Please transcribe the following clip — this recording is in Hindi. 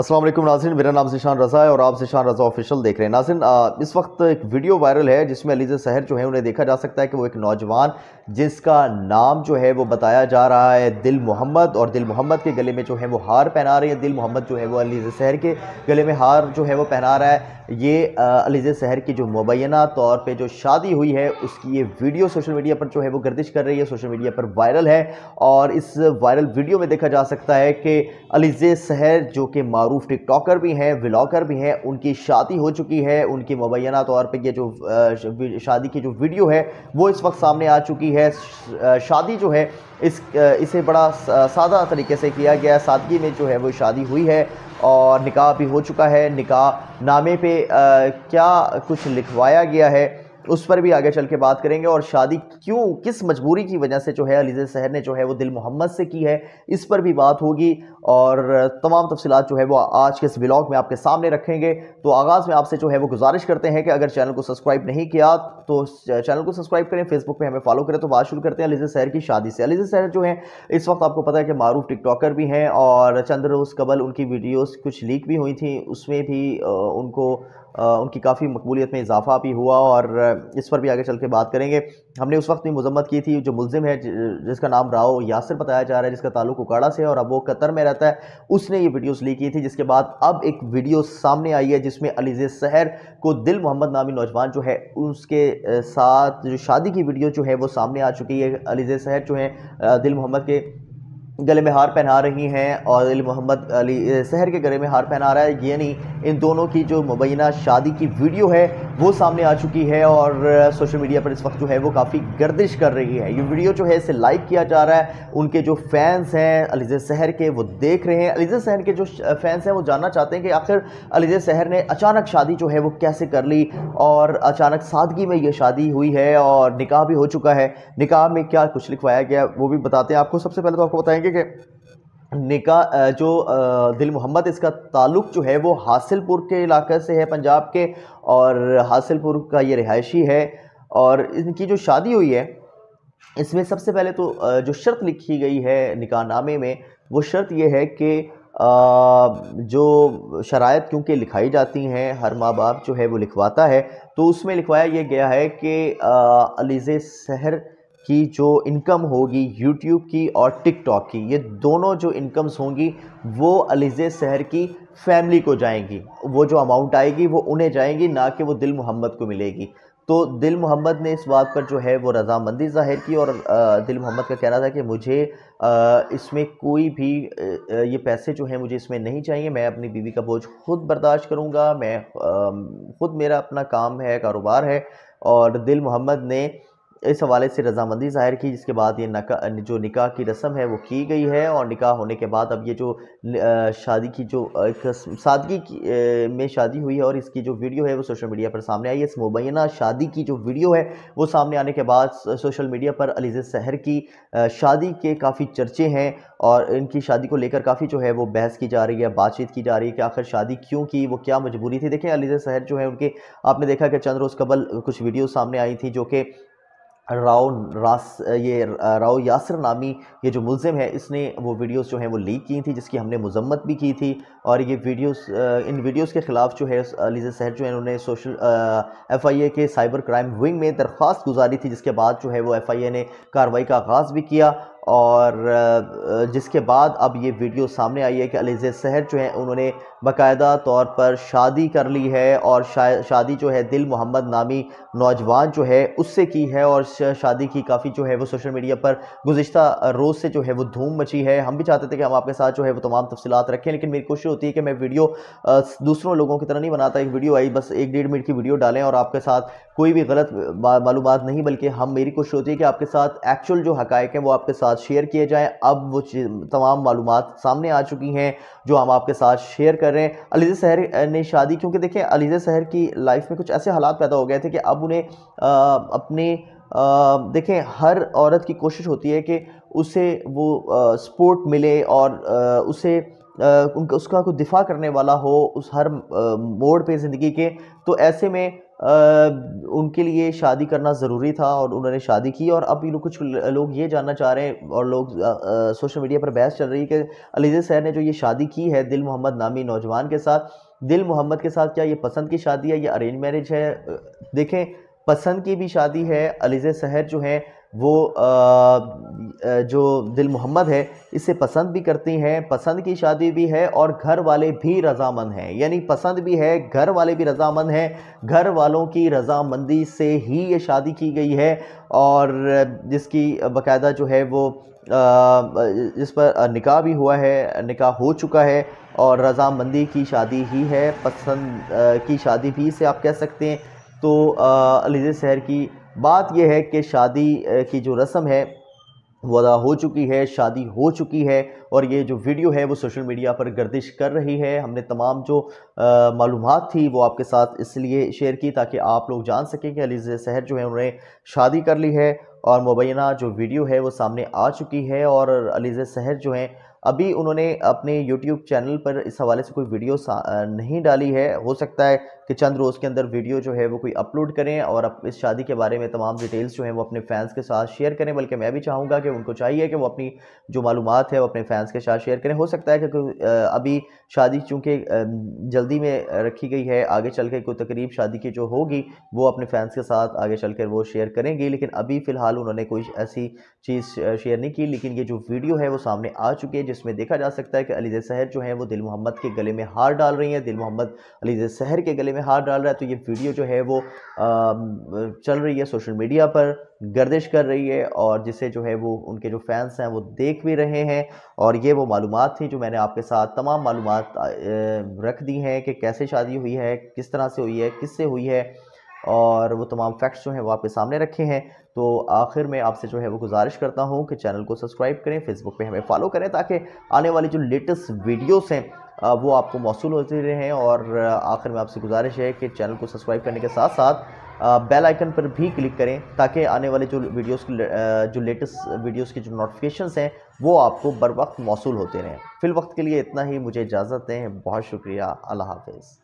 असलम नाजिन मेरा नाम शिशान रज़ा है और आप शिशान रज़ा ऑफिशियल देख रहे हैं नाजिन इस वक्त एक वीडियो वायरल है जिसमें अलीज़ सहर जो है उन्हें देखा जा सकता है कि वो एक नौजवान जिसका नाम जो है वो बताया जा रहा है दिल मोहम्मद और दिल मोहम्मद के गले में जो है वो हार पहना रही है दिल मोहम्मद जो है वो अलीज़ शहर के गले में हार जो है वो पहना रहा है ये अलीजे शहर की जो मुबैना तौर पे जो शादी हुई है उसकी ये वीडियो सोशल मीडिया पर जो है वो गर्दिश कर रही है सोशल मीडिया पर वायरल है और इस वायरल वीडियो में देखा जा सकता है कि अलीजे शहर जो कि मरूफ टिकटॉकर भी हैं व्लागर भी हैं उनकी शादी हो चुकी है उनकी मुबैना तौर पर यह जो शादी की जो वीडियो है वो इस वक्त सामने आ चुकी है शादी जो है इस इसे बड़ा सादा तरीके से किया गया सादगी में जो है वो शादी हुई है और निकाह भी हो चुका है निकाह नामे पे आ, क्या कुछ लिखवाया गया है उस पर भी आगे चल के बात करेंगे और शादी क्यों किस मजबूरी की वजह से जो है अलीज़ शहर ने जो है वो दिल मोहम्मद से की है इस पर भी बात होगी और तमाम तफसीत जो है वो आज के इस ब्लॉग में आपके सामने रखेंगे तो आगाज़ में आपसे जो है वो गुजारिश करते हैं कि अगर चैनल को सब्सक्राइब नहीं किया तो चैनल को सब्सक्राइब करें फेसबुक पर हमें फॉलो करें तो बात शुरू करते हैं अलीज़ शहर की शादी से अलीज़ शहर जो है इस वक्त आपको पता है कि टिक टिकटॉकर भी हैं और चंद्र रोज़ कबल उनकी वीडियोज़ कुछ लीक भी हुई थी उसमें भी उनको उनकी काफ़ी मकबूलियत में इजाफा भी हुआ और इस पर भी आगे चल के बात करेंगे हमने उस वक्त भी मजम्मत की थी जो मुलिम है जिसका नाम राव यासर बताया जा रहा है जिसका ताल्लुक उकाड़ा से है और अब वो कतर में रहता है उसने ये वीडियोस ली की थी जिसके बाद अब एक वीडियो सामने आई है जिसमें अलीज़ सहर को दिल मोहम्मद नामी नौजवान जो है उसके साथ जो शादी की वीडियो जो है वो सामने आ चुकी है अलीज़ सहर जो है दिल मोहम्मद के गले में हार पहना रही हैं और मोहम्मद अली शहर के गले में हार पहना रहा है यानी इन दोनों की जो मुबैना शादी की वीडियो है वो सामने आ चुकी है और सोशल मीडिया पर इस वक्त जो है वो काफ़ी गर्दिश कर रही है ये वीडियो जो है इसे लाइक किया जा रहा है उनके जो फैंस हैं अलीज़ शहर के वो देख रहे हैं अलीज़ शहर के जो फैंस हैं वो जानना चाहते हैं कि आखिर अलीज़ शहर ने अचानक शादी जो है वो कैसे कर ली और अचानक सादगी में ये शादी हुई है और निकाह भी हो चुका है निकाह में क्या कुछ लिखवाया गया वो भी बताते हैं आपको सबसे पहले तो आपको बताएँ जाएंगे कि निका जो दिल मोहम्मद इसका ताल्लुक जो है वो हासिलपुर के इलाके से है पंजाब के और हासिलपुर का ये रिहायशी है और इनकी जो शादी हुई है इसमें सबसे पहले तो जो शर्त लिखी गई है निका नामे में वो शर्त ये है कि जो शराय क्योंकि लिखाई जाती हैं हर माँ बाप जो है वो लिखवाता है तो उसमें लिखवाया ये गया है कि अलीज़ शहर की जो इनकम होगी यूट्यूब की और टिकटॉक की ये दोनों जो इनकम्स होंगी वो अलीज़े शहर की फैमिली को जाएंगी वो जो अमाउंट आएगी वो उन्हें जाएंगी ना कि वो दिल मोहम्मद को मिलेगी तो दिल मोहम्मद ने इस बात पर जो है वो रजामंदी जाहिर की और दिल मोहम्मद का कहना था कि मुझे इसमें कोई भी ये पैसे जो है मुझे इसमें नहीं चाहिए मैं अपनी बीवी का बोझ खुद बर्दाश्त करूँगा मैं खुद मेरा अपना काम है कारोबार है और दिल मोहम्मद ने इस हवाले से रजामंदी जाहिर की जिसके बाद ये नका जो निकाह की रस्म है वो की गई है और निकाह होने के बाद अब ये जो शादी की जो सादगी की में शादी हुई है और इसकी जो वीडियो है वो सोशल मीडिया पर सामने आई है इस मुबैना शादी की जो वीडियो है वो सामने आने के बाद सोशल मीडिया पर अलीज़ सहर की शादी के काफ़ी चर्चे हैं और इनकी शादी को लेकर काफ़ी जो है वो बहस की जा रही है बातचीत की जा रही है कि आखिर शादी क्यों की वो क्या मजबूरी थी देखें अलीज़ सहर जो है उनके आपने देखा कि चंद रोज़ कबल कुछ वीडियो सामने आई थी जो कि राव रास ये राव यासर नामी ये जो मुलजिम है इसने वो वीडियोस जो हैं वो लीक की थी जिसकी हमने मजम्मत भी की थी और ये वीडियोस इन वीडियोस के ख़िलाफ़ जो है अलीज़ सहर जो है उन्होंने सोशल एफ़ आई ए के साइबर क्राइम विंग में दरख्वास्त गुजारी थी जिसके बाद जो है वो एफ़ आई ए ने कार्रवाई का आगाज़ भी किया और जिसके बाद अब ये वीडियो सामने आई है कि अलीज़ सहर जो है उन्होंने बाकायदा तौर पर शादी कर ली है और शादी जो है दिल मोहम्मद नामी नौजवान जो है उससे की है और शादी की काफ़ी जो है वो सोशल मीडिया पर गुज्त रोज़ से जो है वो धूम मची है हम भी चाहते थे कि हम आपके साथ जो है वो तमाम तफसलत रखें लेकिन मेरी कोशिश होती है कि मैं वीडियो दूसरों लोगों की तरह नहीं बनाता एक वीडियो आई बस एक डेढ़ मिनट की वीडियो डालें और आपके साथ कोई भी गलत मालूम नहीं बल्कि हम मेरी कोशिश होती है कि आपके साथ एक्चुअल जो हक़ हैं वो आपके साथ साथ शेयर किए जाएँ अब वो तमाम मालूम सामने आ चुकी हैं जो हम आपके साथ शेयर कर रहे हैं अलीज़ा शहर ने शादी क्योंकि देखें अलीज़ा शहर की लाइफ में कुछ ऐसे हालात पैदा हो गए थे कि अब उन्हें अपने देखें हर औरत की कोशिश होती है कि उसे वो सपोर्ट मिले और आ, उसे उनका उसका कोई दिफा करने वाला हो उस हर मोड़ पे ज़िंदगी के तो ऐसे में उनके लिए शादी करना ज़रूरी था और उन्होंने शादी की और अब लोग कुछ लोग ये जानना चाह रहे हैं और लोग सोशल मीडिया पर बहस चल रही है कि अलीजे सैर ने जो ये शादी की है दिल मोहम्मद नामी नौजवान के साथ दिल मोहम्मद के साथ क्या ये पसंद की शादी है या अरेंज मैरिज है देखें पसंद की भी शादी है अलीज़ सहर जो है वो जो दिल मोहम्मद है इसे पसंद भी करती हैं पसंद की शादी भी है और घर वाले भी रजामंद हैं यानी पसंद भी है घर वाले भी रजामंद हैं घर वालों की रजामंदी से ही ये शादी की गई है और जिसकी बाकायदा जो है वो जिस पर निकाह भी हुआ है निकाह हो चुका है और रजामंदी की शादी ही है पसंद की शादी भी से आप कह सकते हैं तो अलीजे शहर की बात यह है कि शादी की जो रस्म है वो अदा हो चुकी है शादी हो चुकी है और ये जो वीडियो है वो सोशल मीडिया पर गर्दिश कर रही है हमने तमाम जो मालूम थी वो आपके साथ इसलिए शेयर की ताकि आप लोग जान सकें कि अलीज़ सहर जो है उन्होंने शादी कर ली है और मुबैना जो वीडियो है वो सामने आ चुकी है और अलीज़ सहर जो हैं अभी उन्होंने अपने यूट्यूब चैनल पर इस हवाले से कोई वीडियो नहीं डाली है हो सकता है कि चंद रोज़ के अंदर वीडियो जो है वो कोई अपलोड करें और अब इस शादी के बारे में तमाम डिटेल्स जो हैं वो अपने फैंस के साथ शेयर करें बल्कि मैं भी चाहूँगा कि उनको चाहिए कि वो अपनी जो मालूम है वो अपने फैंस के साथ शेयर करें हो सकता है कि अभी शादी चूँकि जल्दी में रखी गई है आगे चल के कोई तकरीब शादी की जो होगी वो अपने फैंस के साथ आगे चल कर वो शेयर करेंगी लेकिन अभी फ़िलहाल उन्होंने कोई ऐसी चीज़ शेयर नहीं की लेकिन ये जो वीडियो है वो सामने आ चुकी है जिसमें देखा जा सकता है कि अलीज़ सहर जो है वो दिल मोहम्मद के गले में हार डाल रही हैं दिल मोहम्मद अलीज़ सहर के गले में हार डाल रहा है तो ये वीडियो जो है वो आ, चल रही है सोशल मीडिया पर गर्दिश कर रही है और जिसे जो है वो उनके जो फैंस हैं वो देख भी रहे हैं और ये वो मालूम थी जो मैंने आपके साथ तमाम मालूम रख दी हैं कि कैसे शादी हुई है किस तरह से हुई है किससे हुई है और वो तमाम फैक्ट्स जो हैं वो आपके सामने रखे हैं तो आखिर में आपसे जो है वो गुजारिश करता हूँ कि चैनल को सब्सक्राइब करें फेसबुक पे हमें फॉलो करें ताकि आने वाली जो लेटेस्ट वीडियोस हैं वो आपको मौसू होते रहें और आखिर में आपसे गुजारिश है कि चैनल को सब्सक्राइब करने के साथ साथ बेल आइकन पर भी क्लिक करें ताकि आने वाले जो वीडियोस की जो लेटेस्ट वीडियोस की जो नोटिफिकेशन हैं वो आपको बर वक्त मौसू होते रहें फिल वक्त के लिए इतना ही मुझे इजाज़त दें बहुत शुक्रिया अल्लाह हाफिज़